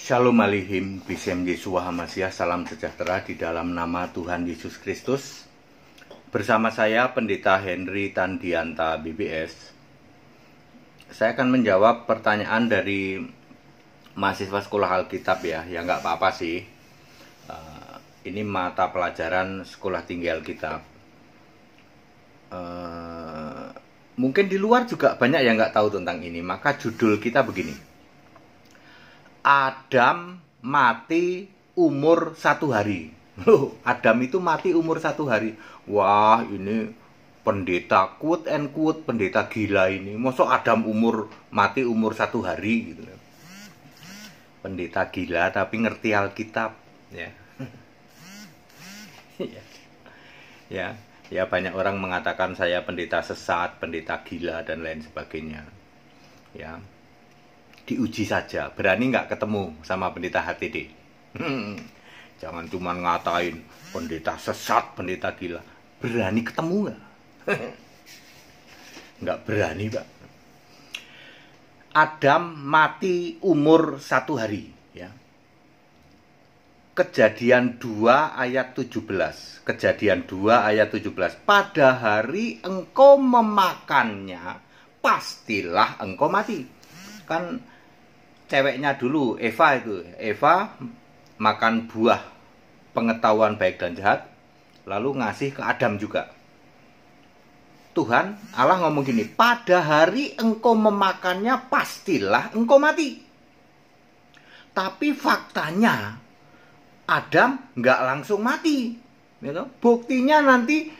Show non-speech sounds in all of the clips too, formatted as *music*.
Shalom Alihim, Bishem Yesua Hamasyah, salam sejahtera di dalam nama Tuhan Yesus Kristus. Bersama saya Pendeta Henry Tandianta BBS. Saya akan menjawab pertanyaan dari mahasiswa sekolah Alkitab ya, ya nggak apa-apa sih. Eh, ini mata pelajaran sekolah tinggi Alkitab. Eh, mungkin di luar juga banyak yang nggak tahu tentang ini, maka judul kita begini Adam mati umur satu hari. Loh, Adam itu mati umur satu hari. Wah, ini pendeta kuat and kuat, pendeta gila ini. Masuk Adam umur mati umur satu hari gitu. Pendeta gila tapi ngerti Alkitab, ya. *laughs* ya. ya, ya banyak orang mengatakan saya pendeta sesat, pendeta gila dan lain sebagainya. Ya, diuji saja. Berani nggak ketemu sama pendeta HTD? Hmm, jangan cuma ngatain pendeta sesat, pendeta gila. Berani ketemu nggak? *laughs* Nggak berani, Pak. Adam mati umur satu hari. Ya. Kejadian 2 ayat 17 Kejadian 2 ayat 17 Pada hari engkau memakannya Pastilah engkau mati Kan ceweknya dulu Eva itu Eva makan buah pengetahuan baik dan jahat lalu ngasih ke Adam juga Tuhan Allah ngomong gini pada hari engkau memakannya pastilah engkau mati tapi faktanya Adam nggak langsung mati gitu. buktinya nanti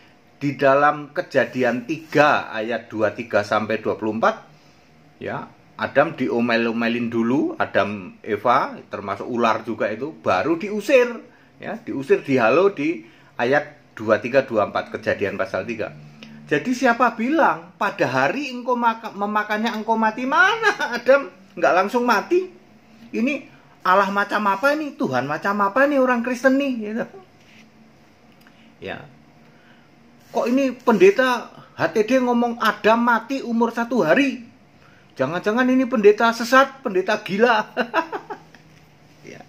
di dalam kejadian 3 ayat 23 sampai 24 ya Adam diomel-omelin dulu, Adam Eva termasuk ular juga itu baru diusir ya, diusir dihalo di ayat 2324 Kejadian pasal 3. Jadi siapa bilang pada hari engkau maka, memakannya engkau mati mana Adam nggak langsung mati. Ini Allah macam apa ini Tuhan macam apa ini orang Kristen nih gitu. Ya. Kok ini pendeta HTD ngomong Adam mati umur satu hari Jangan-jangan ini pendeta sesat, pendeta gila. *laughs* ya.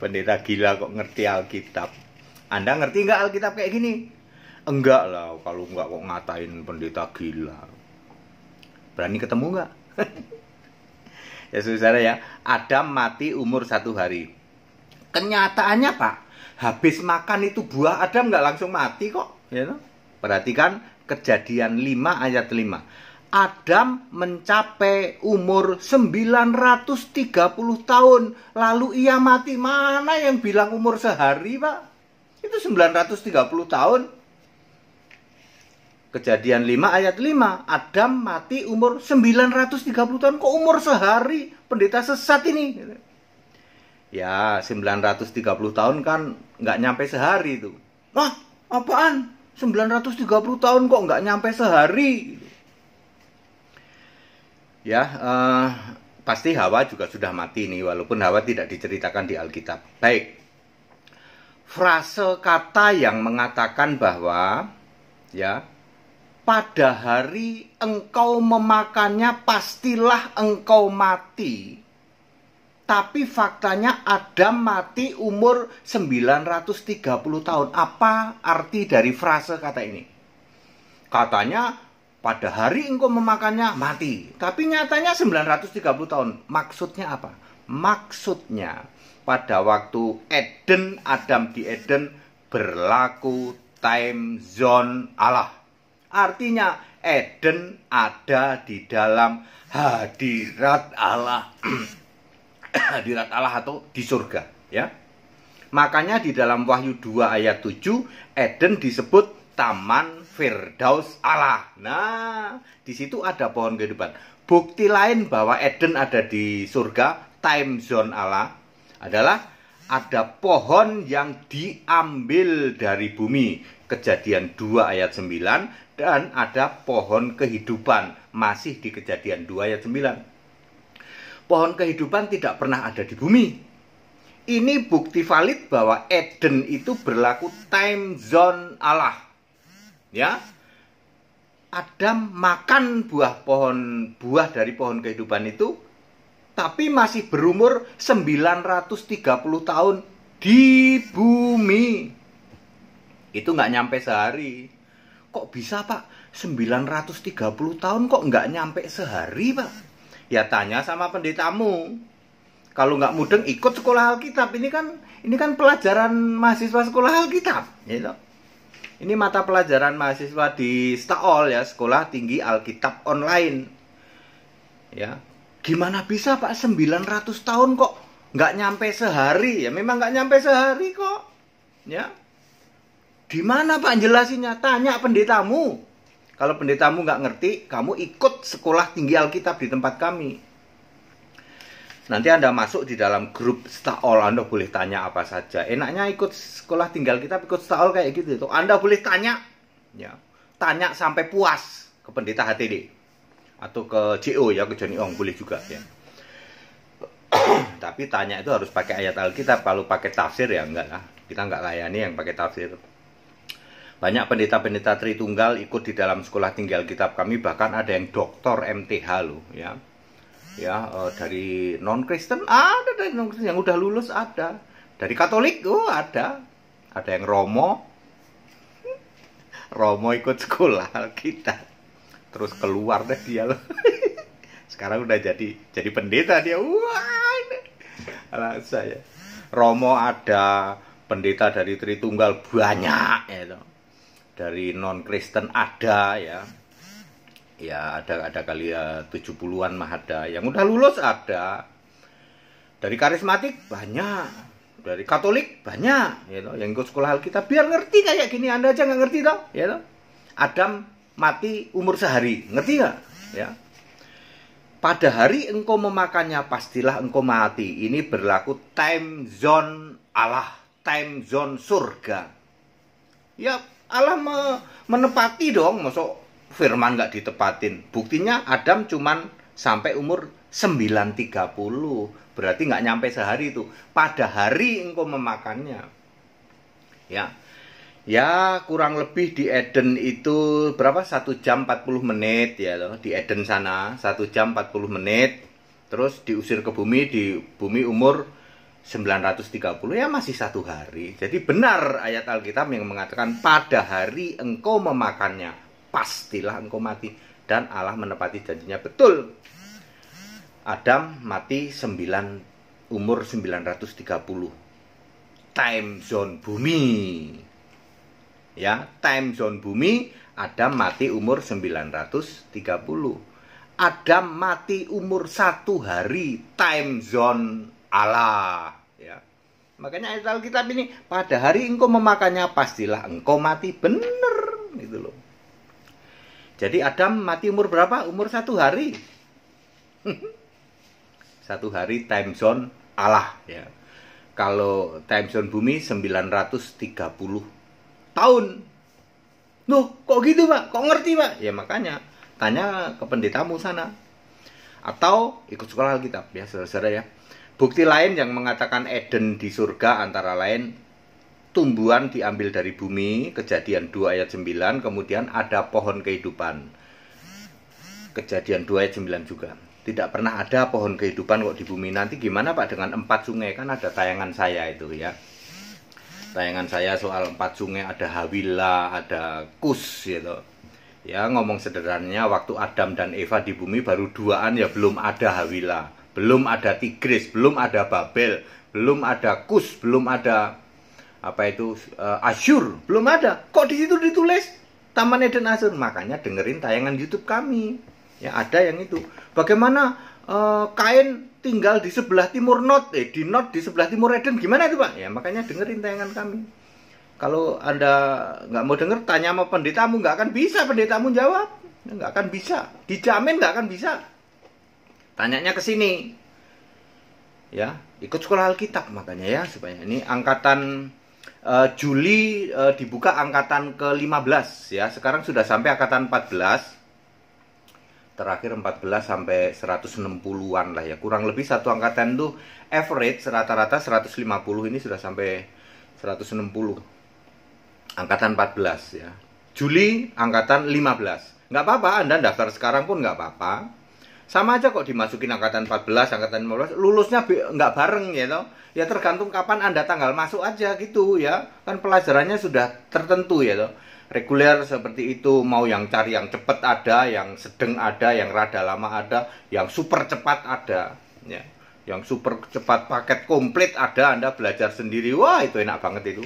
Pendeta gila kok ngerti Alkitab. Anda ngerti nggak Alkitab kayak gini? Enggak lah, kalau nggak kok ngatain pendeta gila. Berani ketemu nggak? *laughs* ya saudara ya, Adam mati umur satu hari. Kenyataannya Pak, habis makan itu buah Adam nggak langsung mati kok. Ya, you Perhatikan kejadian 5 ayat 5 Adam mencapai umur 930 tahun lalu ia mati. Mana yang bilang umur sehari, Pak? Itu 930 tahun. Kejadian 5 ayat 5, Adam mati umur 930 tahun. Kok umur sehari? Pendeta sesat ini. Ya, 930 tahun kan nggak nyampe sehari itu. Wah, apaan? 930 tahun kok nggak nyampe sehari? ya uh, pasti Hawa juga sudah mati nih walaupun Hawa tidak diceritakan di Alkitab baik frase kata yang mengatakan bahwa ya pada hari engkau memakannya pastilah engkau mati tapi faktanya Adam mati umur 930 tahun. Apa arti dari frase kata ini? Katanya pada hari engkau memakannya mati. Tapi nyatanya 930 tahun. Maksudnya apa? Maksudnya pada waktu Eden, Adam di Eden berlaku time zone Allah. Artinya Eden ada di dalam hadirat Allah. *clears throat* hadirat Allah atau di surga, ya. Makanya di dalam Wahyu 2 ayat 7 Eden disebut taman Firdaus Allah. Nah, di situ ada pohon kehidupan. Bukti lain bahwa Eden ada di surga, time zone Allah adalah ada pohon yang diambil dari bumi. Kejadian 2 ayat 9 dan ada pohon kehidupan masih di kejadian 2 ayat 9. Pohon kehidupan tidak pernah ada di bumi. Ini bukti valid bahwa Eden itu berlaku time zone Allah Ya. Adam makan buah pohon buah dari pohon kehidupan itu tapi masih berumur 930 tahun di bumi. Itu nggak nyampe sehari. Kok bisa pak? 930 tahun kok nggak nyampe sehari pak? Ya tanya sama pendetamu. Kalau nggak mudeng ikut sekolah Alkitab ini kan ini kan pelajaran mahasiswa sekolah Alkitab. Gitu. You know? Ini mata pelajaran mahasiswa di STAOL ya, Sekolah Tinggi Alkitab Online. Ya. Gimana bisa Pak 900 tahun kok nggak nyampe sehari ya? Memang nggak nyampe sehari kok. Ya. Di mana Pak jelasinnya? Tanya pendetamu. Kalau pendetamu nggak ngerti, kamu ikut sekolah tinggi Alkitab di tempat kami Nanti Anda masuk di dalam grup Staol, Anda boleh tanya apa saja. Enaknya ikut sekolah tinggal kita ikut Staol kayak gitu. Tuh. Anda boleh tanya, ya, tanya sampai puas ke pendeta HTD atau ke jo ya ke Joni Ong boleh juga ya. Tapi tanya itu harus pakai ayat Alkitab. Kalau pakai tafsir ya enggak lah. Kita enggak layani yang pakai tafsir. Banyak pendeta-pendeta Tritunggal ikut di dalam sekolah tinggal kitab kami bahkan ada yang doktor MTH loh ya ya uh, dari non Kristen ada dari non Kristen yang udah lulus ada dari Katolik oh ada ada yang Romo *laughs* Romo ikut sekolah kita terus keluar deh dia loh *laughs* sekarang udah jadi jadi pendeta dia wah saya Romo ada pendeta dari Tritunggal banyak ya dari non Kristen ada ya ya ada ada kali ya 70-an mah ada yang udah lulus ada dari karismatik banyak dari Katolik banyak ya know, yang ikut sekolah Alkitab biar ngerti kayak gini Anda aja nggak ngerti toh know? Ya Adam mati umur sehari ngerti nggak ya pada hari engkau memakannya pastilah engkau mati ini berlaku time zone Allah time zone surga ya Allah menepati dong masuk firman nggak ditepatin. Buktinya Adam cuman sampai umur 9.30. Berarti nggak nyampe sehari itu. Pada hari engkau memakannya. Ya. Ya kurang lebih di Eden itu berapa? 1 jam 40 menit ya loh. Di Eden sana 1 jam 40 menit. Terus diusir ke bumi di bumi umur 930 ya masih satu hari. Jadi benar ayat Alkitab yang mengatakan pada hari engkau memakannya pastilah engkau mati dan Allah menepati janjinya betul Adam mati 9 umur 930 time zone bumi ya time zone bumi Adam mati umur 930 Adam mati umur satu hari time zone Allah ya makanya Alkitab ini pada hari engkau memakannya pastilah engkau mati bener gitu loh jadi Adam mati umur berapa? Umur satu hari. *laughs* satu hari time zone Allah ya. Kalau time zone bumi 930 tahun. Loh, kok gitu pak? Kok ngerti pak? Ya makanya tanya ke pendetamu sana. Atau ikut sekolah Alkitab ya saudara-saudara ya. Bukti lain yang mengatakan Eden di surga antara lain tumbuhan diambil dari bumi, kejadian 2 ayat 9, kemudian ada pohon kehidupan. Kejadian 2 ayat 9 juga. Tidak pernah ada pohon kehidupan kok di bumi. Nanti gimana Pak dengan empat sungai? Kan ada tayangan saya itu ya. Tayangan saya soal empat sungai, ada Hawila, ada Kus gitu. Ya ngomong sederhananya waktu Adam dan Eva di bumi baru duaan ya belum ada Hawila, belum ada Tigris, belum ada Babel, belum ada Kus, belum ada apa itu uh, eh, Asyur belum ada kok di situ ditulis Taman Eden Asyur makanya dengerin tayangan YouTube kami ya ada yang itu bagaimana uh, kain tinggal di sebelah timur not eh di not di sebelah timur Eden gimana itu pak ya makanya dengerin tayangan kami kalau anda nggak mau denger tanya sama pendetamu nggak akan bisa pendetamu jawab nggak akan bisa dijamin nggak akan bisa tanyanya ke sini ya ikut sekolah Alkitab makanya ya supaya ini angkatan uh, Juli uh, dibuka angkatan ke-15 ya. Sekarang sudah sampai angkatan 14. Terakhir 14 sampai 160-an lah ya. Kurang lebih satu angkatan tuh average rata-rata 150 ini sudah sampai 160. Angkatan 14 ya. Juli angkatan 15. Nggak apa-apa, Anda daftar sekarang pun nggak apa-apa sama aja kok dimasukin angkatan 14 angkatan 15 lulusnya nggak bareng ya you ya tergantung kapan anda tanggal masuk aja gitu ya kan pelajarannya sudah tertentu ya you reguler seperti itu mau yang cari yang cepat ada yang sedang ada yang rada lama ada yang super cepat ada ya yang super cepat paket komplit ada anda belajar sendiri wah itu enak banget itu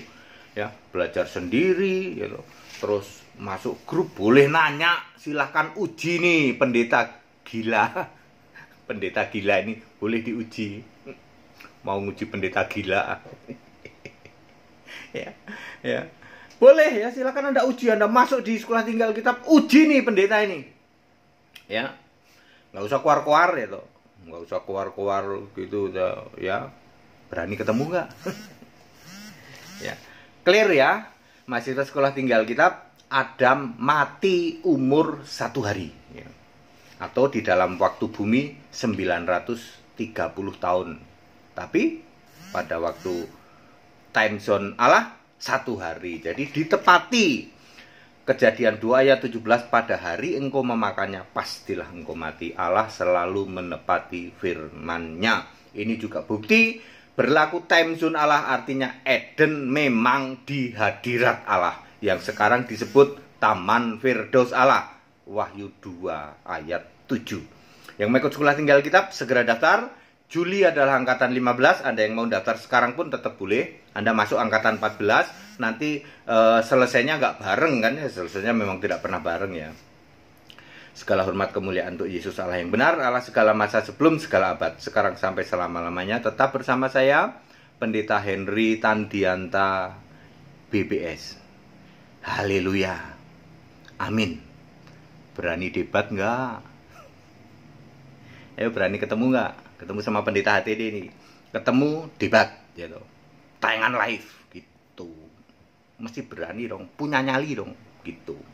ya belajar sendiri ya you terus masuk grup boleh nanya silahkan uji nih pendeta gila pendeta gila ini boleh diuji mau nguji pendeta gila *laughs* ya ya boleh ya silakan anda uji anda masuk di sekolah tinggal kitab uji nih pendeta ini ya nggak usah keluar keluar ya toh nggak usah keluar keluar gitu ya berani ketemu nggak *laughs* ya clear ya masih di sekolah tinggal kitab Adam mati umur satu hari ya atau di dalam waktu bumi 930 tahun. Tapi pada waktu time zone Allah satu hari. Jadi ditepati kejadian 2 ayat 17 pada hari engkau memakannya pastilah engkau mati. Allah selalu menepati firmannya. Ini juga bukti berlaku time zone Allah artinya Eden memang dihadirat Allah yang sekarang disebut Taman Firdaus Allah. Wahyu 2 ayat 7. Yang mau ikut sekolah tinggal kitab, segera daftar. Juli adalah angkatan 15, Anda yang mau daftar sekarang pun tetap boleh. Anda masuk angkatan 14, nanti e, selesainya nggak bareng kan, ya, selesainya memang tidak pernah bareng ya. Segala hormat kemuliaan untuk Yesus Allah yang benar, Allah segala masa sebelum segala abad, sekarang sampai selama-lamanya. Tetap bersama saya, Pendeta Henry Tandianta, BBS. Haleluya. Amin. Berani debat nggak? ayo berani ketemu nggak ketemu sama pendeta HTD ini ketemu debat gitu tayangan live gitu mesti berani dong punya nyali dong gitu